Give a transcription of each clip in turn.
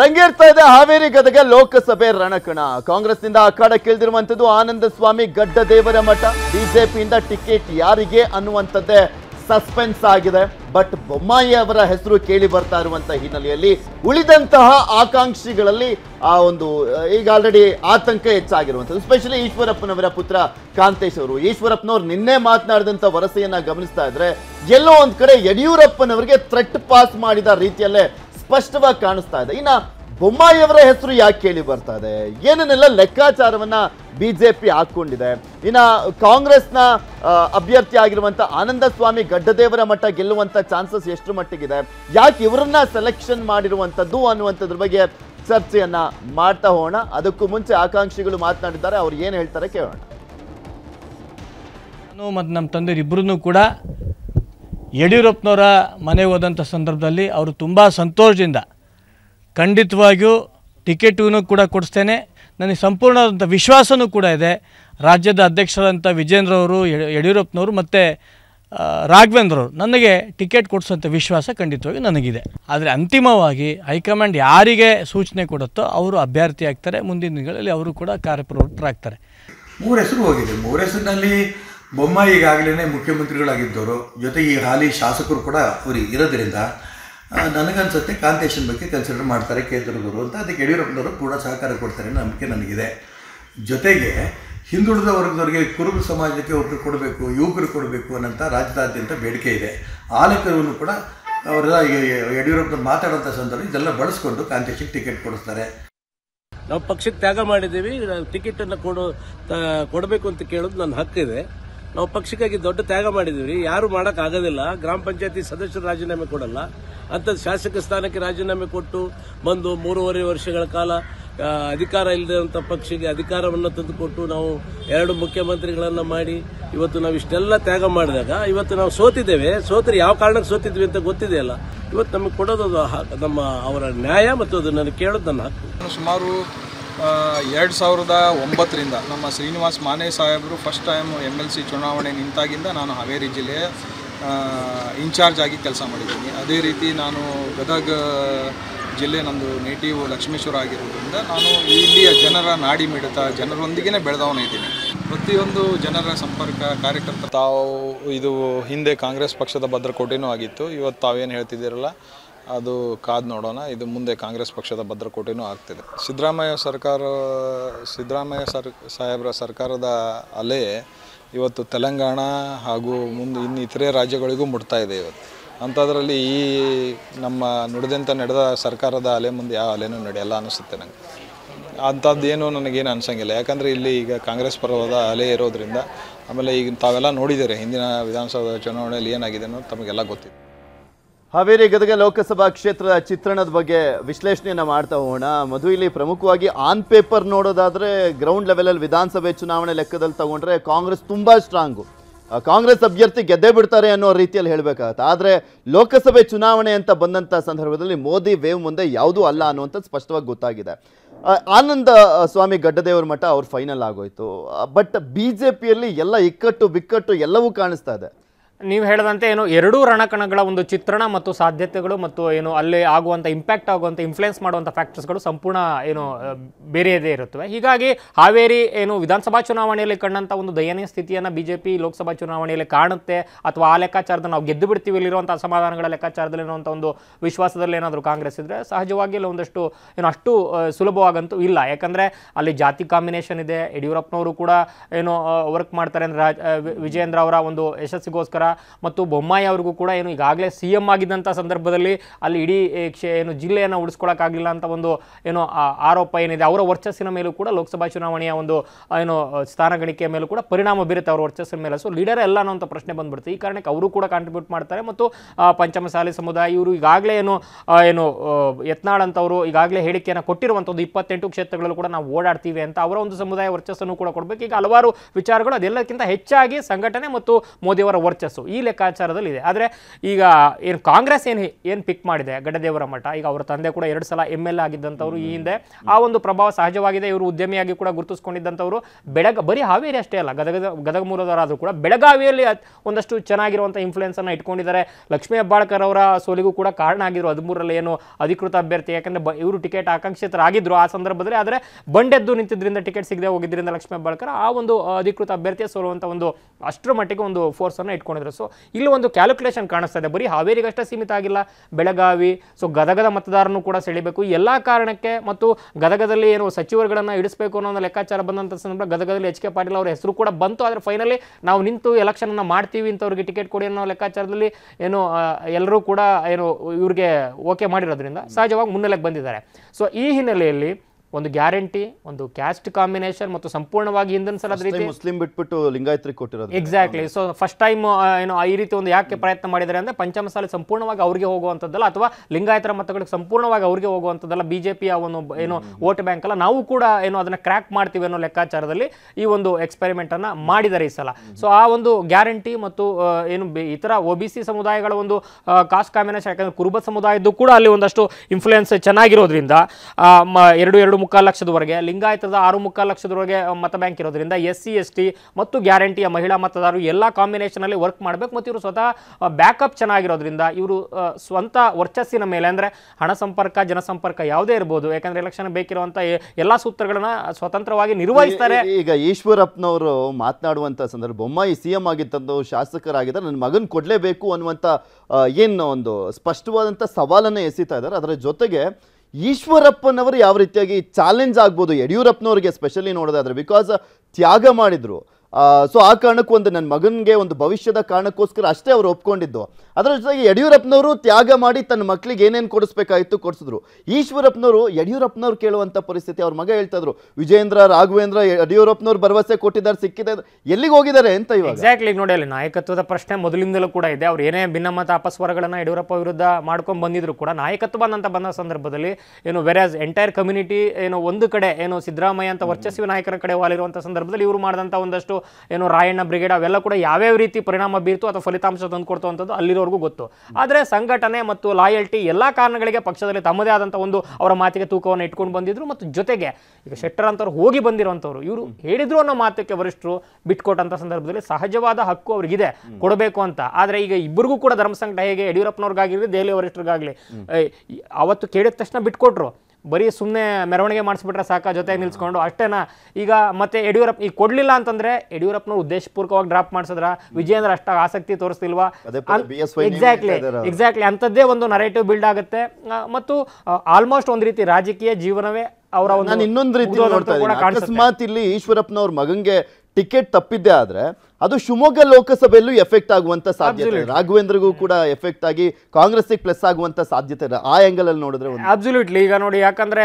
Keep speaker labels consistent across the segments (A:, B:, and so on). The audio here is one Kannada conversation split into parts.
A: ರಂಗೇರ್ತಾ ಇದೆ ಹಾವೇರಿ ಗದಗ ಲೋಕಸಭೆ ರಣಕಣ ಕಾಂಗ್ರೆಸ್ನಿಂದ ಅಖಾಡಕ್ಕಿಳಿದಿರುವಂಥದ್ದು ಆನಂದ ಸ್ವಾಮಿ ಗಡ್ಡ ದೇವರ ಮಠ ಬಿಜೆಪಿಯಿಂದ ಟಿಕೆಟ್ ಯಾರಿಗೆ ಅನ್ನುವಂಥದ್ದೇ ಸಸ್ಪೆನ್ಸ್ ಆಗಿದೆ ಬಟ್ ಬೊಮ್ಮಾಯಿ ಅವರ ಹೆಸರು ಕೇಳಿ ಬರ್ತಾ ಇರುವಂತಹ ಹಿನ್ನೆಲೆಯಲ್ಲಿ ಉಳಿದಂತಹ ಆಕಾಂಕ್ಷಿಗಳಲ್ಲಿ ಆ ಒಂದು ಈಗ ಆಲ್ರೆಡಿ ಆತಂಕ ಹೆಚ್ಚಾಗಿರುವಂಥದ್ದು ಸ್ಪೆಷಲಿ ಈಶ್ವರಪ್ಪನವರ ಪುತ್ರ ಕಾಂತೇಶ್ ಅವರು ಈಶ್ವರಪ್ಪನವ್ರು ನಿನ್ನೆ ಮಾತನಾಡಿದಂತ ವರಸೆಯನ್ನ ಗಮನಿಸ್ತಾ ಇದ್ರೆ ಎಲ್ಲೋ ಒಂದ್ ಕಡೆ ಯಡಿಯೂರಪ್ಪನವರಿಗೆ ಥ್ರೆಟ್ ಪಾಸ್ ಮಾಡಿದ ರೀತಿಯಲ್ಲೇ ಸ್ಪಷ್ಟವಾಗಿ ಕಾಣಿಸ್ತಾ ಇದೆ ಇನ್ನ ಬೊಮ್ಮಾಯಿಯವರ ಹೆಸರು ಯಾಕೆ ಕೇಳಿ ಬರ್ತಾ ಇದೆ ಏನನ್ನೆಲ್ಲ ಲೆಕ್ಕಾಚಾರವನ್ನ ಬಿಜೆಪಿ ಹಾಕೊಂಡಿದೆ ಇನ್ನ ಕಾಂಗ್ರೆಸ್ನ ಅಭ್ಯರ್ಥಿ ಆಗಿರುವಂತ ಆನಂದ ಸ್ವಾಮಿ ಗಡ್ಡದೇವರ ಮಟ್ಟ ಗೆಲ್ಲುವಂತ ಚಾನ್ಸಸ್ ಎಷ್ಟು ಮಟ್ಟಿಗಿದೆ ಯಾಕೆ ಇವರನ್ನ ಸೆಲೆಕ್ಷನ್ ಮಾಡಿರುವಂತದ್ದು ಅನ್ನುವಂಥದ್ರ ಬಗ್ಗೆ ಚರ್ಚೆಯನ್ನ ಮಾಡ್ತಾ ಹೋಗೋಣ ಅದಕ್ಕೂ ಮುಂಚೆ ಆಕಾಂಕ್ಷಿಗಳು ಮಾತನಾಡಿದ್ದಾರೆ ಅವ್ರು ಏನು ಹೇಳ್ತಾರೆ
B: ಕೇಳೋಣ ನಾನು ಮತ್ತು ನಮ್ಮ ತಂದೆ ಕೂಡ
C: ಯಡಿಯೂರಪ್ಪನವರ ಮನೆಗೆ ಹೋದಂಥ ಸಂದರ್ಭದಲ್ಲಿ ಅವರು ತುಂಬ ಸಂತೋಷದಿಂದ ಖಂಡಿತವಾಗಿಯೂ ಟಿಕೆಟೂ ಕೂಡ ಕೊಡಿಸ್ತೇನೆ ನನಗೆ ಸಂಪೂರ್ಣವಾದಂಥ ವಿಶ್ವಾಸವೂ ಕೂಡ ಇದೆ ರಾಜ್ಯದ ಅಧ್ಯಕ್ಷರಾದಂಥ ವಿಜೇಂದ್ರವರು ಅವರು ಯಡಿಯೂರಪ್ಪನವರು ಮತ್ತು ರಾಘವೇಂದ್ರ ಅವರು ನನಗೆ ಟಿಕೆಟ್ ಕೊಡಿಸೋಂಥ ವಿಶ್ವಾಸ ಖಂಡಿತವಾಗಿ ನನಗಿದೆ ಆದರೆ ಅಂತಿಮವಾಗಿ ಹೈಕಮಾಂಡ್ ಯಾರಿಗೆ ಸೂಚನೆ ಕೊಡುತ್ತೋ ಅವರು ಅಭ್ಯರ್ಥಿ ಮುಂದಿನ ದಿನಗಳಲ್ಲಿ ಅವರು ಕೂಡ ಕಾರ್ಯಪ್ರವೃತ್ತರಾಗ್ತಾರೆ
B: ಮೂರು ಹೆಸರು ಹೋಗಿದೆ ಮೂರು ಹೆಸರಿನಲ್ಲಿ ಬೊಮ್ಮಾಯಿ ಈಗಾಗಲೇ ಮುಖ್ಯಮಂತ್ರಿಗಳಾಗಿದ್ದವರು ಜೊತೆಗೆ ಈ ಹಾಲಿ ಶಾಸಕರು ಕೂಡ ಅವ್ರಿಗೆ ಇರೋದ್ರಿಂದ ನನಗನ್ಸುತ್ತೆ ಕಾಂತೇಶನ್ ಬಗ್ಗೆ ಕನ್ಸಿಡರ್ ಮಾಡ್ತಾರೆ ಕೇಂದ್ರದವರು ಅಂತ ಅದಕ್ಕೆ ಯಡಿಯೂರಪ್ಪನವರು ಕೂಡ ಸಹಕಾರ ಕೊಡ್ತಾರೆ ನಂಬಿಕೆ ನನಗಿದೆ ಜೊತೆಗೆ ಹಿಂದುಳಿದ ವರ್ಗದವರಿಗೆ ಕುರುಬ ಸಮಾಜಕ್ಕೆ ಒಬ್ಬರು ಕೊಡಬೇಕು ಯುವಕರು ಕೊಡಬೇಕು ಅನ್ನೋಂಥ ರಾಜ್ಯದಾದ್ಯಂತ ಬೇಡಿಕೆ ಇದೆ ಆಲಕರನ್ನು ಕೂಡ ಅವರೆಲ್ಲ ಯಡಿಯೂರಪ್ಪನ ಮಾತಾಡೋಂಥ ಸಂದರ್ಭ ಇದೆಲ್ಲ ಬಳಸ್ಕೊಂಡು ಕಾಂತೇಶಿಗೆ ಟಿಕೆಟ್ ಕೊಡಿಸ್ತಾರೆ ನಾವು ಪಕ್ಷಕ್ಕೆ ತ್ಯಾಗ ಮಾಡಿದ್ದೀವಿ ಟಿಕೆಟನ್ನು ಕೊಡೋ ಕೊಡಬೇಕು ಅಂತ ಕೇಳೋದು ನನ್ನ ಹಕ್ಕಿದೆ ನಾವು ಪಕ್ಷಕ್ಕಾಗಿ ದೊಡ್ಡ ತ್ಯಾಗ ಮಾಡಿದೀವಿ ಯಾರು ಮಾಡಕ್ ಆಗೋದಿಲ್ಲ ಗ್ರಾಮ ಪಂಚಾಯತಿ ಸದಸ್ಯರು ರಾಜೀನಾಮೆ ಕೊಡಲ್ಲ ಅಂತ ಶಾಸಕ ಸ್ಥಾನಕ್ಕೆ ರಾಜೀನಾಮೆ ಕೊಟ್ಟು ಬಂದು ಮೂರುವರೆ ವರ್ಷಗಳ ಕಾಲ ಅಧಿಕಾರ ಇಲ್ಲದಂಥ ಪಕ್ಷಕ್ಕೆ ಅಧಿಕಾರವನ್ನು ತಂದುಕೊಟ್ಟು ನಾವು ಎರಡು ಮುಖ್ಯಮಂತ್ರಿಗಳನ್ನು ಮಾಡಿ ಇವತ್ತು ನಾವು ಇಷ್ಟೆಲ್ಲ ತ್ಯಾಗ ಮಾಡಿದಾಗ ಇವತ್ತು ನಾವು ಸೋತಿದ್ದೇವೆ ಸೋತರೆ ಯಾವ ಕಾರಣಕ್ಕೆ ಸೋತಿದ್ವಿ ಅಂತ ಗೊತ್ತಿದೆಯಲ್ಲ ಇವತ್ತು ನಮಗೆ ಕೊಡೋದು ನಮ್ಮ ಅವರ ನ್ಯಾಯ ಮತ್ತು ಅದನ್ನು ಕೇಳೋದು ನನ್ನ ಸುಮಾರು ಎರಡು ಸಾವಿರದ ಒಂಬತ್ತರಿಂದ ನಮ್ಮ ಶ್ರೀನಿವಾಸ್ ಮಾನೆ ಸಾಹೇಬರು first time M L C ಚುನಾವಣೆ ನಿಂತಾಗಿಂದ ನಾನು ಹಾವೇರಿ ಜಿಲ್ಲೆಯ ಇನ್ಚಾರ್ಜ್ ಆಗಿ ಕೆಲಸ ಮಾಡಿದ್ದೀನಿ ಅದೇ ರೀತಿ ನಾನು ಗದಗ ಜಿಲ್ಲೆ ನಮ್ಮದು ನೇಟಿವ್ ಲಕ್ಷ್ಮೇಶ್ವರ ಆಗಿರೋದ್ರಿಂದ ನಾನು ಇಲ್ಲಿಯ ಜನರ ನಾಡಿ ಮಿಡಿತ ಜನರೊಂದಿಗೆ ಇದ್ದೀನಿ ಪ್ರತಿಯೊಂದು ಜನರ ಸಂಪರ್ಕ ಕಾರ್ಯಕರ್ತ ತಾವು ಇದು ಹಿಂದೆ ಕಾಂಗ್ರೆಸ್ ಪಕ್ಷದ ಭದ್ರಕೋಟೆನೂ ಆಗಿತ್ತು ಇವತ್ತು ತಾವೇನು ಹೇಳ್ತಿದ್ದೀರಲ್ಲ ಅದು ಕಾದು ನೋಡೋಣ ಇದು ಮುಂದೆ ಕಾಂಗ್ರೆಸ್ ಪಕ್ಷದ ಭದ್ರಕೋಟೆನೂ ಆಗ್ತಿದೆ ಸಿದ್ದರಾಮಯ್ಯ ಸರ್ಕಾರ ಸಿದ್ದರಾಮಯ್ಯ ಸರ್ ಸಾಹೇಬರ ಸರ್ಕಾರದ ಅಲೆ ಇವತ್ತು ತೆಲಂಗಾಣ ಹಾಗೂ ಮುಂದೆ ಇನ್ನು ಇತರೆ ರಾಜ್ಯಗಳಿಗೂ ಮುಟ್ತಾ ಇದೆ ಇವತ್ತು ಅಂಥದ್ರಲ್ಲಿ ಈ ನಮ್ಮ ನುಡಿದಂತ ನಡೆದ ಸರ್ಕಾರದ ಅಲೆ ಮುಂದೆ ಯಾವ ಅಲೆನೂ ನಡೆಯಲ್ಲ ಅನಿಸುತ್ತೆ ನನಗೆ ಅಂಥದ್ದೇನು ನನಗೇನು ಅನಿಸಂಗಿಲ್ಲ ಯಾಕಂದರೆ ಇಲ್ಲಿ ಈಗ ಕಾಂಗ್ರೆಸ್ ಪರವಾದ ಅಲೆ ಇರೋದ್ರಿಂದ ಆಮೇಲೆ ಈಗ ತಾವೆಲ್ಲ ನೋಡಿದ್ದೀರಿ ಹಿಂದಿನ ವಿಧಾನಸೌಧ ಚುನಾವಣೆಯಲ್ಲಿ ಏನಾಗಿದೆ ಅನ್ನೋದು ತಮಗೆಲ್ಲ ಗೊತ್ತಿದೆ
A: ಹಾವೇರಿ ಗದಗ ಲೋಕಸಭಾ ಕ್ಷೇತ್ರದ ಚಿತ್ರಣದ ಬಗ್ಗೆ ವಿಶ್ಲೇಷಣೆಯನ್ನು ಮಾಡ್ತಾ ಹೋಗೋಣ ಮಧು ಇಲ್ಲಿ ಪ್ರಮುಖವಾಗಿ ಆನ್ ಪೇಪರ್ ನೋಡೋದಾದರೆ ಗ್ರೌಂಡ್ ಲೆವೆಲಲ್ಲಿ ವಿಧಾನಸಭೆ ಚುನಾವಣೆ ಲೆಕ್ಕದಲ್ಲಿ ತಗೊಂಡ್ರೆ ಕಾಂಗ್ರೆಸ್ ತುಂಬ ಸ್ಟ್ರಾಂಗು ಕಾಂಗ್ರೆಸ್ ಅಭ್ಯರ್ಥಿ ಗೆದ್ದೇ ಬಿಡ್ತಾರೆ ಅನ್ನೋ ರೀತಿಯಲ್ಲಿ ಹೇಳಬೇಕಾಗತ್ತೆ ಆದರೆ ಲೋಕಸಭೆ ಚುನಾವಣೆ ಅಂತ ಬಂದಂಥ ಸಂದರ್ಭದಲ್ಲಿ ಮೋದಿ ವೇವ್ ಮುಂದೆ ಯಾವುದೂ ಅಲ್ಲ ಅನ್ನುವಂಥದ್ದು ಸ್ಪಷ್ಟವಾಗಿ ಗೊತ್ತಾಗಿದೆ ಆನಂದ ಸ್ವಾಮಿ ಗಡ್ಡದೇವರ ಮಠ ಅವ್ರು ಫೈನಲ್ ಆಗೋಯ್ತು ಬಟ್ ಬಿ ಜೆ ಪಿಯಲ್ಲಿ ಎಲ್ಲ ಇಕ್ಕಟ್ಟು ಬಿಕ್ಕಟ್ಟು ಎಲ್ಲವೂ ಕಾಣಿಸ್ತಾ ಇದೆ
C: ನೀವು ಹೇಳಿದಂತೆ ಏನು ಎರಡೂ ರಣಕಣಗಳ ಒಂದು ಚಿತ್ರಣ ಮತ್ತು ಸಾಧ್ಯತೆಗಳು ಮತ್ತು ಏನು ಅಲ್ಲಿ ಆಗುವಂಥ ಇಂಪ್ಯಾಕ್ಟ್ ಆಗುವಂಥ ಇನ್ಫ್ಲುಯೆನ್ಸ್ ಮಾಡುವಂಥ ಫ್ಯಾಕ್ಟರ್ಸ್ಗಳು ಸಂಪೂರ್ಣ ಏನು ಬೇರೆಯದೇ ಇರುತ್ತವೆ ಹೀಗಾಗಿ ಹಾವೇರಿ ಏನು ವಿಧಾನಸಭಾ ಚುನಾವಣೆಯಲ್ಲಿ ಕಂಡಂಥ ಒಂದು ದಯನೀಯ ಸ್ಥಿತಿಯನ್ನು ಬಿ ಜೆ ಪಿ ಲೋಕಸಭಾ ಚುನಾವಣೆಯಲ್ಲಿ ಕಾಣುತ್ತೆ ಅಥವಾ ಆ ಲೆಕ್ಕಾಚಾರದ ನಾವು ಗೆದ್ದು ಬಿಡ್ತೀವಿ ಇಲ್ಲಿರುವಂಥ ಅಸಮಾಧಾನಗಳ ಲೆಕ್ಕಾಚಾರದಲ್ಲಿ ಒಂದು ವಿಶ್ವಾಸದಲ್ಲಿ ಏನಾದರೂ ಕಾಂಗ್ರೆಸ್ ಇದ್ದರೆ ಸಹಜವಾಗಿ ಅಲ್ಲಿ ಒಂದಷ್ಟು ಏನು ಅಷ್ಟು ಸುಲಭವಾಗಂತೂ ಇಲ್ಲ ಯಾಕಂದರೆ ಅಲ್ಲಿ ಜಾತಿ ಕಾಂಬಿನೇಷನ್ ಇದೆ ಯಡಿಯೂರಪ್ಪನವರು ಕೂಡ ಏನು ವರ್ಕ್ ಮಾಡ್ತಾರೆ ಅಂದರೆ ವಿಜಯೇಂದ್ರ ಅವರ ಒಂದು ಯಶಸ್ಸಿಗೋಸ್ಕರ ಮತ್ತು ಬೊಮ್ಮಾಯಿ ಅವ್ರಿಗೂ ಕೂಡ ಏನು ಈಗಾಗಲೇ ಸಿ ಎಮ್ ಆಗಿದ್ದಂಥ ಸಂದರ್ಭದಲ್ಲಿ ಅಲ್ಲಿ ಇಡೀ ಕ್ಷೇ ಏನು ಜಿಲ್ಲೆಯನ್ನು ಉಳಿಸ್ಕೊಳಕ್ಕಾಗಲಿಲ್ಲ ಅಂತ ಒಂದು ಏನು ಆರೋಪ ಏನಿದೆ ಅವರ ವರ್ಚಸ್ಸಿನ ಮೇಲೂ ಕೂಡ ಲೋಕಸಭಾ ಚುನಾವಣೆಯ ಒಂದು ಏನು ಸ್ಥಾನಗಳಿಕೆ ಮೇಲೂ ಕೂಡ ಪರಿಣಾಮ ಬೀರುತ್ತೆ ಅವರ ವರ್ಚಸ್ಸಿನ ಮೇಲೆ ಸೊ ಲೀಡರ್ ಎಲ್ಲ ಅನ್ನೋ ಪ್ರಶ್ನೆ ಬಂದ್ಬಿಡುತ್ತೆ ಈ ಕಾರಣಕ್ಕೆ ಅವರು ಕೂಡ ಕಾಂಟ್ರಿಬ್ಯೂಟ್ ಮಾಡ್ತಾರೆ ಮತ್ತು ಪಂಚಮಸಾಲಿ ಸಮುದಾಯ ಇವರು ಈಗಾಗಲೇ ಏನು ಏನು ಯತ್ನಾಳ್ ಅಂತವರು ಈಗಾಗಲೇ ಹೇಳಿಕೆಯನ್ನು ಒಂದು ಇಪ್ಪತ್ತೆಂಟು ಕ್ಷೇತ್ರಗಳಲ್ಲೂ ಕೂಡ ನಾವು ಓಡಾಡ್ತೀವಿ ಅಂತ ಅವರ ಒಂದು ಸಮುದಾಯ ವರ್ಚಸ್ಸನ್ನು ಕೂಡ ಕೊಡಬೇಕು ಈಗ ಹಲವಾರು ವಿಚಾರಗಳು ಅದೆಲ್ಲಕ್ಕಿಂತ ಹೆಚ್ಚಾಗಿ ಸಂಘಟನೆ ಮತ್ತು ಮೋದಿಯವರ ವರ್ಚಸ್ಸು ಸೊ ಈ ಲೆಕ್ಕಾಚಾರದಲ್ಲಿ ಇದೆ ಆದರೆ ಈಗ ಏನು ಕಾಂಗ್ರೆಸ್ ಏನು ಏನು ಪಿಕ್ ಮಾಡಿದೆ ಗಡದೇವರ ಮಠ ಈಗ ಅವರ ತಂದೆ ಕೂಡ ಎರಡು ಸಲ ಎಮ್ ಎಲ್ ಎ ಆಗಿದ್ದಂಥವ್ರು ಈ ಹಿಂದೆ ಆ ಒಂದು ಪ್ರಭಾವ ಸಹಜವಾಗಿದೆ ಇವರು ಉದ್ಯಮಿಯಾಗಿ ಕೂಡ ಗುರುತಿಸ್ಕೊಂಡಿದ್ದಂಥವ್ರು ಬೆಳಗ ಬರೀ ಹಾವೇರಿ ಅಷ್ಟೇ ಅಲ್ಲ ಗದಗ ಗದಗ ಮೂಲದವರಾದರೂ ಕೂಡ ಬೆಳಗಾವಿಯಲ್ಲಿ ಒಂದಷ್ಟು ಚೆನ್ನಾಗಿರುವಂಥ ಇನ್ಫ್ಲುಯೆನ್ಸನ್ನು ಇಟ್ಕೊಂಡಿದ್ದಾರೆ ಲಕ್ಷ್ಮೀ ಹೆಬ್ಬಾಳ್ಕರ್ ಅವರ ಸೋಲಿಗೂ ಕೂಡ ಕಾರಣ ಆಗಿದ್ರು ಹದಿಮೂರಲ್ಲಿ ಏನು ಅಧಿಕೃತ ಅಭ್ಯರ್ಥಿ ಯಾಕಂದರೆ ಬ ಇವರು ಟಿಕೆಟ್ ಆಕಾಂಕ್ಷಿತರಾಗಿದ್ದರು ಆ ಸಂದರ್ಭದಲ್ಲಿ ಆದರೆ ಬಂಡೆದ್ದು ನಿಂತಿದ್ದರಿಂದ ಟಿಕೆಟ್ ಸಿಗದೆ ಹೋಗಿದ್ದರಿಂದ ಲಕ್ಷ್ಮೀ ಹೆಬ್ಬಾಳ್ಕರ್ ಆ ಒಂದು ಅಧಿಕೃತ ಅಭ್ಯರ್ಥಿಯ ಸೋಲುವಂಥ ಒಂದು ಅಷ್ಟರ ಮಟ್ಟಿಗೆ ಒಂದು ಫೋರ್ಸನ್ನು ಇಟ್ಕೊಂಡಿದ್ದಾರೆ ಮಾಡಿದ್ರು ಸೊ ಇಲ್ಲಿ ಒಂದು ಕ್ಯಾಲ್ಕುಲೇಷನ್ ಕಾಣಿಸ್ತಾ ಇದೆ ಬರೀ ಹಾವೇರಿಗಷ್ಟೇ ಸೀಮಿತ ಆಗಿಲ್ಲ ಬೆಳಗಾವಿ ಸೊ ಗದಗದ ಮತದಾರನೂ ಕೂಡ ಸೆಳಿಬೇಕು ಎಲ್ಲ ಕಾರಣಕ್ಕೆ ಮತ್ತು ಗದಗದಲ್ಲಿ ಏನು ಸಚಿವರುಗಳನ್ನು ಇಡಿಸಬೇಕು ಅನ್ನೋ ಒಂದು ಲೆಕ್ಕಾಚಾರ ಬಂದಂಥ ಸಂದರ್ಭ ಗದಗದಲ್ಲಿ ಎಚ್ ಕೆ ಪಾಟೀಲ್ ಅವರ ಹೆಸರು ಕೂಡ ಬಂತು ಆದರೆ ಫೈನಲಿ ನಾವು ನಿಂತು ಎಲೆಕ್ಷನನ್ನು ಮಾಡ್ತೀವಿ ಇಂಥವ್ರಿಗೆ ಟಿಕೆಟ್ ಕೊಡಿ ಅನ್ನೋ ಲೆಕ್ಕಾಚಾರದಲ್ಲಿ ಏನು ಎಲ್ಲರೂ ಕೂಡ ಏನು ಇವ್ರಿಗೆ ಓಕೆ ಮಾಡಿರೋದ್ರಿಂದ ಸಹಜವಾಗಿ ಮುನ್ನೆಲೆಗೆ ಬಂದಿದ್ದಾರೆ ಸೊ ಈ ಹಿನ್ನೆಲೆಯಲ್ಲಿ ಒಂದು ಗ್ಯಾರಂಟಿ ಒಂದು ಕ್ಯಾಸ್ಟ್ ಕಾಂಬಿನೇಷನ್ ಮತ್ತು ಸಂಪೂರ್ಣವಾಗಿ ಹಿಂದಿನ ಸಲ ರೀತಿ ಮುಸ್ಲಿಂ
A: ಬಿಟ್ಬಿಟ್ಟು ಲಿಂಗಾಯತ್ರಿ ಕೊಟ್ಟಿರೋದು ಎಕ್ಸಾಕ್ಟ್ಲಿ
C: ಸೊ ಫಸ್ಟ್ ಟೈಮ್ ಏನೋ ಈ ರೀತಿ ಒಂದು ಯಾಕೆ ಪ್ರಯತ್ನ ಮಾಡಿದ್ದಾರೆ ಅಂದರೆ ಪಂಚಮಸಾಲೆ ಸಂಪೂರ್ಣವಾಗಿ ಅವ್ರಿಗೆ ಹೋಗುವಂಥದ್ದಲ್ಲ ಅಥವಾ ಲಿಂಗಾಯತರ ಮತಗಳಿಗೆ ಸಂಪೂರ್ಣವಾಗಿ ಅವ್ರಿಗೆ ಹೋಗುವಂಥದ್ದಲ್ಲ ಬಿಜೆಪಿಯ ಒಂದು ಏನು ವೋಟ್ ಬ್ಯಾಂಕ್ ಅಲ್ಲ ನಾವು ಕೂಡ ಏನು ಅದನ್ನ ಕ್ರ್ಯಾಕ್ ಮಾಡ್ತೀವಿ ಅನ್ನೋ ಲೆಕ್ಕಾಚಾರದಲ್ಲಿ ಈ ಒಂದು ಎಕ್ಸ್ಪೆರಿಮೆಂಟ್ ಅನ್ನ ಮಾಡಿದ್ದಾರೆ ಈ ಸಲ ಸೊ ಆ ಒಂದು ಗ್ಯಾರಂಟಿ ಮತ್ತು ಏನು ಇತರ ಒ ಬಿ ಸಿ ಸಮುದಾಯಗಳ ಒಂದು ಕಾಸ್ಟ್ ಕಾಂಬಿನೇಷನ್ ಯಾಕಂದ್ರೆ ಕುರುಬ ಸಮುದಾಯದ್ದು ಕೂಡ ಅಲ್ಲಿ ಒಂದಷ್ಟು ಇನ್ಫ್ಲೂಯೆನ್ಸ್ ಚೆನ್ನಾಗಿರೋದ್ರಿಂದ ಎರಡು ಎರಡು ಮುಕ್ಕಾಲು ಲಕ್ಷದವರೆಗೆ ಲಿಂಗಾಯತದ ಆರು ಮುಕ್ಕಾಲು ಲಕ್ಷದವರೆಗೆ ಮತ ಬ್ಯಾಂಕ್ ಇರೋದ್ರಿಂದ ಎಸ್ ಸಿ ಎಸ್ ಟಿ ಮತ್ತು ಗ್ಯಾರಂಟಿಯ ಮಹಿಳಾ ಮತದಾರರು ಎಲ್ಲ ಕಾಂಬಿನೇಷನಲ್ಲಿ ವರ್ಕ್ ಮಾಡಬೇಕು ಮತ್ತು ಇವರು ಸ್ವತಃ ಬ್ಯಾಕಪ್ ಚೆನ್ನಾಗಿರೋದ್ರಿಂದ ಇವರು ಸ್ವಂತ ವರ್ಚಸ್ಸಿನ ಮೇಲೆ ಅಂದರೆ ಹಣ ಸಂಪರ್ಕ ಜನಸಂಪರ್ಕ ಯಾವುದೇ ಇರ್ಬೋದು ಯಾಕಂದರೆ ಎಲೆಕ್ಷನ್ ಬೇಕಿರುವಂಥ ಎಲ್ಲ ಸೂತ್ರಗಳನ್ನ ಸ್ವತಂತ್ರವಾಗಿ ನಿರ್ವಹಿಸ್ತಾರೆ
A: ಈಗ ಈಶ್ವರಪ್ಪನವರು ಮಾತನಾಡುವಂಥ ಸಂದರ್ಭ ಬೊಮ್ಮಾಯಿ ಸಿ ಎಂ ಆಗಿತ್ತಂದು ಶಾಸಕರಾಗಿದ್ದಾರೆ ನನ್ನ ಮಗನ ಕೊಡಲೇಬೇಕು ಅನ್ನುವಂಥ ಏನು ಒಂದು ಸ್ಪಷ್ಟವಾದಂಥ ಸವಾಲನ್ನು ಎಸಿತಾ ಇದ್ದಾರೆ ಅದರ ಜೊತೆಗೆ ಈಶ್ವರಪ್ಪನವರು ಯಾವ ರೀತಿಯಾಗಿ ಚಾಲೆಂಜ್ ಆಗ್ಬೋದು ಯಡಿಯೂರಪ್ಪನವ್ರಿಗೆ ಸ್ಪೆಷಲಿ ನೋಡೋದಾದ್ರೆ ಬಿಕಾಸ್ ತ್ಯಾಗ ಮಾಡಿದ್ರು. ಸೊ ಆ ಕಾರಣಕ್ಕೂ ಒಂದು ನನ್ನ ಮಗನಿಗೆ ಒಂದು ಭವಿಷ್ಯದ ಕಾರಣಕ್ಕೋಸ್ಕರ ಅಷ್ಟೇ ಅವರು ಒಪ್ಕೊಂಡಿದ್ದು ಅದರ ಜೊತೆಗೆ ಯಡಿಯೂರಪ್ಪನವರು ತ್ಯಾಗ ಮಾಡಿ ತನ್ನ ಮಕ್ಕಳಿಗೆ ಏನೇನು ಕೊಡಿಸ್ಬೇಕಾಗಿತ್ತು ಕೊಡಿಸಿದ್ರು ಈಶ್ವರಪ್ಪನವರು ಯಡಿಯೂರಪ್ಪನವ್ರು ಕೇಳುವಂಥ ಪರಿಸ್ಥಿತಿ ಅವ್ರ ಮಗ ಹೇಳ್ತಾಯಿದ್ರು ಇದ್ರು ವಿಜೇಂದ್ರ ರಾಘವೇಂದ್ರ ಯಡಿಯೂರಪ್ಪನವ್ರು ಭರವಸೆ ಕೊಟ್ಟಿದ್ದಾರೆ
C: ಸಿಕ್ಕಿದೆ ಎಲ್ಲಿಗೆ ಹೋಗಿದ್ದಾರೆ ಅಂತ ಇವಾಗ ಎಕ್ಸಾಕ್ಟ್ಲಿ ನೋಡಿ ಅಲ್ಲಿ ನಾಯಕತ್ವದ ಪ್ರಶ್ನೆ ಮೊದಲಿಂದಲೂ ಕೂಡ ಇದೆ ಅವ್ರು ಏನೇ ಭಿನ್ನಮತ ಅಪಸ್ವರಗಳನ್ನು ಯಡಿಯೂರಪ್ಪ ವಿರುದ್ಧ ಮಾಡ್ಕೊಂಡು ಬಂದಿದ್ರು ಕೂಡ ನಾಯಕತ್ವ ಅಂತ ಬಂದ ಸಂದರ್ಭದಲ್ಲಿ ಏನು ವೆರಾಸ್ ಎಂಟೈರ್ ಕಮ್ಯುನಿಟಿ ಏನು ಒಂದು ಕಡೆ ಏನು ಸಿದ್ದರಾಮಯ್ಯ ಅಂತ ವರ್ಚಸ್ವಿ ನಾಯಕರ ಕಡೆ ವಾಲಿರುವಂಥ ಸಂದರ್ಭದಲ್ಲಿ ಇವರು ಮಾಡಿದಂಥ ಒಂದಷ್ಟು ಏನು ರಾಯಣ್ಣ ಬ್ರಿಗೇಡ್ ಅವೆಲ್ಲ ಕೂಡ ಯಾವ್ಯಾವ ರೀತಿ ಪರಿಣಾಮ ಬೀರ್ತು ಅಥವಾ ಫಲಿತಾಂಶ ತಂದುಕೊಡ್ತು ಅಂತದ್ದು ಅಲ್ಲಿರೋರ್ಗೂ ಗೊತ್ತು ಆದರೆ ಸಂಘಟನೆ ಮತ್ತು ಲಾಯಲ್ಟಿ ಎಲ್ಲ ಕಾರಣಗಳಿಗೆ ಪಕ್ಷದಲ್ಲಿ ತಮ್ಮದೇ ಆದಂಥ ಒಂದು ಅವರ ಮಾತಿಗೆ ತೂಕವನ್ನು ಇಟ್ಕೊಂಡು ಬಂದಿದ್ರು ಮತ್ತು ಜೊತೆಗೆ ಈಗ ಶೆಟ್ಟರ್ ಅಂತವ್ರು ಹೋಗಿ ಬಂದಿರುವಂಥವ್ರು ಇವರು ಹೇಳಿದ್ರು ಅನ್ನೋ ಮಾತಕ್ಕೆ ವರಿಷ್ಠರು ಬಿಟ್ಕೊಟ್ಟಂಥ ಸಂದರ್ಭದಲ್ಲಿ ಸಹಜವಾದ ಹಕ್ಕು ಅವ್ರಿಗಿದೆ ಕೊಡಬೇಕು ಅಂತ ಆದರೆ ಈಗ ಇಬ್ಬರಿಗೂ ಕೂಡ ಧರ್ಮಸಂಕಟ ಹೇಗೆ ಯಡಿಯೂರಪ್ಪನವ್ರಿಗಾಗಿರಲಿ ದೆಹಲಿ ವರಿಷ್ಠರಿಗಾಗಲಿ ಅವತ್ತು ಕೇಳಿದ ತಕ್ಷಣ ಬಿಟ್ಕೊಟ್ರು ಬರೀ ಸುಮ್ಮನೆ ಮೆರವಣಿಗೆ ಮಾಡಿಸ್ಬಿಟ್ರೆ ಸಾಕ ಜೊತೆಗೆ ನಿಲ್ಸ್ಕೊಂಡು ಅಷ್ಟೇನಾ ಈಗ ಮತ್ತೆ ಯಡಿಯೂರಪ್ಪ ಈಗ ಕೊಡ್ಲಿಲ್ಲ ಅಂತಂದ್ರೆ ಯಡಿಯೂರಪ್ಪನ ಉದ್ದೇಶಪೂರ್ವಕವಾಗಿ ಡ್ರಾಪ್ ಮಾಡಿಸಿದ್ರ ವಿಜಯೇಂದ್ರ ಅಷ್ಟ ಆಸಕ್ತಿ ತೋರಿಸ್ತಿಲ್ವಾ ಎಕ್ಸಾಕ್ಟ್ಲಿ ಎಕ್ಸಾಕ್ಟ್ಲಿ ಅಂತದ್ದೇ ಒಂದು ನರೇಟಿವ್ ಬಿಲ್ಡ್ ಆಗುತ್ತೆ ಮತ್ತು ಆಲ್ಮೋಸ್ಟ್ ಒಂದು ರೀತಿ ರಾಜಕೀಯ ಜೀವನವೇ ಅವರ ನಾನು ಇನ್ನೊಂದು ರೀತಿ ಅಕಸ್ಮಾತ್ ಇಲ್ಲಿ ಈಶ್ವರಪ್ಪನವ್ರ
A: ಮಗಂಗೆ ಟಿಕೆಟ್ ತಪ್ಪಿದ್ದೆ ಆದ್ರೆ ಅದು ಶಿವಮೊಗ್ಗ ಲೋಕಸಭೆಯಲ್ಲೂ ಎಫೆಕ್ಟ್ ಆಗುವಂತ ಸಾಧ್ಯತೆ ರಾಘವೇಂದ್ರಗೂ ಕೂಡ
C: ಎಫೆಕ್ಟ್ ಆಗಿ ಕಾಂಗ್ರೆಸ್ ಪ್ಲಸ್ ಆಗುವಂತ ಸಾಧ್ಯತೆ ಇದೆ ಆ ಆಂಗಲ್ ಅಲ್ಲಿ ನೋಡಿದ್ರೆ ಅಬ್ಸಲ್ಯೂಟ್ಲಿ ಈಗ ನೋಡಿ ಯಾಕಂದ್ರೆ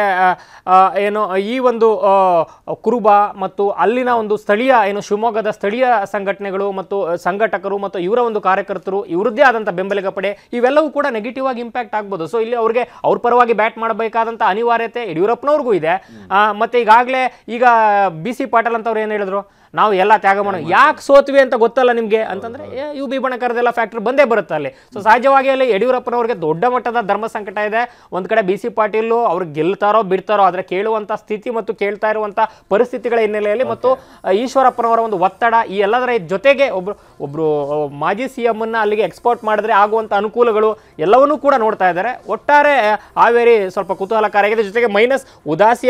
C: ಏನು ಈ ಒಂದು ಕುರುಬ ಮತ್ತು ಅಲ್ಲಿನ ಒಂದು ಸ್ಥಳೀಯ ಏನು ಶಿವಮೊಗ್ಗದ ಸ್ಥಳೀಯ ಸಂಘಟನೆಗಳು ಮತ್ತು ಸಂಘಟಕರು ಮತ್ತು ಇವರ ಒಂದು ಕಾರ್ಯಕರ್ತರು ಇವರದ್ದೇ ಆದಂಥ ಬೆಂಬಲಿಗ ಪಡೆ ಇವೆಲ್ಲವೂ ಕೂಡ ನೆಗೆಟಿವ್ ಆಗಿ ಇಂಪ್ಯಾಕ್ಟ್ ಆಗ್ಬೋದು ಸೊ ಇಲ್ಲಿ ಅವ್ರಿಗೆ ಅವ್ರ ಪರವಾಗಿ ಬ್ಯಾಟ್ ಮಾಡಬೇಕಾದಂತ ಅನಿವಾರ್ಯತೆ ಯಡಿಯೂರಪ್ಪನವ್ರಿಗೂ ಇದೆ ಮತ್ತೆ ಈಗಾಗಲೇ ಈಗ ಬಿ ಸಿ ಪಾಟೀಲ್ ಅಂತವ್ರು ಏನು ಹೇಳಿದ್ರು ನಾವು ಎಲ್ಲ ತ್ಯಾಗ ಮಾಡೋ ಯಾಕೆ ಸೋತ್ವಿ ಅಂತ ಗೊತ್ತಲ್ಲ ನಿಮಗೆ ಅಂತಂದರೆ ಯು ಬಿ ಬಣಕರದೆಲ್ಲ ಫ್ಯಾಕ್ಟ್ರಿ ಬಂದೇ ಬರುತ್ತೆ ಅಲ್ಲಿ ಸೊ ಸಹಜವಾಗಿ ಅಲ್ಲಿ ಯಡಿಯೂರಪ್ಪನವ್ರಿಗೆ ದೊಡ್ಡ ಮಟ್ಟದ ಧರ್ಮ ಸಂಕಟ ಇದೆ ಒಂದು ಕಡೆ ಬಿ ಸಿ ಪಾಟೀಲು ಅವ್ರು ಗೆಲ್ತಾರೋ ಬಿಡ್ತಾರೋ ಆದರೆ ಕೇಳುವಂಥ ಸ್ಥಿತಿ ಮತ್ತು ಕೇಳ್ತಾ ಇರುವಂಥ ಪರಿಸ್ಥಿತಿಗಳ ಹಿನ್ನೆಲೆಯಲ್ಲಿ ಮತ್ತು ಈಶ್ವರಪ್ಪನವರ ಒಂದು ಒತ್ತಡ ಈ ಎಲ್ಲದರ ಜೊತೆಗೆ ಒಬ್ರು ಒಬ್ಬರು ಮಾಜಿ ಸಿ ಎಮ್ಮನ್ನು ಅಲ್ಲಿಗೆ ಎಕ್ಸ್ಪೋರ್ಟ್ ಮಾಡಿದ್ರೆ ಆಗುವಂಥ ಅನುಕೂಲಗಳು ಎಲ್ಲವನ್ನೂ ಕೂಡ ನೋಡ್ತಾ ಇದ್ದಾರೆ ಒಟ್ಟಾರೆ ಹಾವೇರಿ ಸ್ವಲ್ಪ ಕುತೂಹಲಕಾರಿಯಾಗಿದೆ ಜೊತೆಗೆ ಮೈನಸ್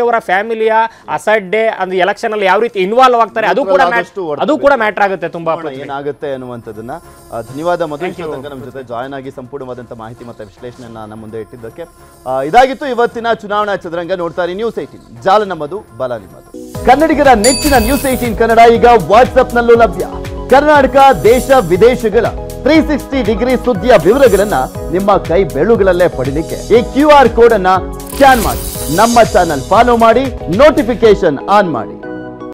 C: ಅವರ ಫ್ಯಾಮಿಲಿಯ ಅಸಡ್ಡೆ ಅಂದರೆ ಎಲೆಕ್ಷನಲ್ಲಿ ಯಾವ ರೀತಿ ಇನ್ವಾಲ್ವ್ ಆಗ್ತಾರೆ ಅದು ಅದು ಕೂಡ ಮ್ಯಾಟರ್ ಆಗುತ್ತೆ ತುಂಬಾ ಏನಾಗುತ್ತೆ ಅನ್ನುವಂಥದ್ದನ್ನ ಧನ್ಯವಾದ ನಮ್ಮ ಜೊತೆ
A: ಜಾಯ್ನ್ ಆಗಿ ಸಂಪೂರ್ಣವಾದಂತಹ ಮಾಹಿತಿ ಮತ್ತೆ ವಿಶ್ಲೇಷಣೆಯನ್ನ ನಮ್ಮ ಮುಂದೆ ಇಟ್ಟಿದ್ದಕ್ಕೆ ಇದಾಗಿತ್ತು ಇವತ್ತಿನ ಚುನಾವಣಾ ಚದುರಂಗ ನೋಡ್ತಾರೆ ನ್ಯೂಸ್ ಏಟೀನ್ ಜಾಲ ನಮ್ಮದು ಬಲ ನಿಮ್ಮದು ಕನ್ನಡಿಗರ ನೆಚ್ಚಿನ ನ್ಯೂಸ್ ಏಟೀನ್ ಕನ್ನಡ ಈಗ ನಲ್ಲೂ ಲಭ್ಯ ಕರ್ನಾಟಕ ದೇಶ ವಿದೇಶಗಳ ತ್ರೀ ಸಿಕ್ಸ್ಟಿ ಡಿಗ್ರಿ ಸುದ್ದಿಯ ವಿವರಗಳನ್ನ ನಿಮ್ಮ ಕೈ ಬೆಳುಗಳಲ್ಲೇ ಪಡಿಲಿಕ್ಕೆ ಈ ಕ್ಯೂ ಆರ್ ಕೋಡ್ ಅನ್ನ ಸ್ಕ್ಯಾನ್ ಮಾಡಿ ನಮ್ಮ ಚಾನಲ್ ಫಾಲೋ ಮಾಡಿ ನೋಟಿಫಿಕೇಶನ್ ಆನ್ ಮಾಡಿ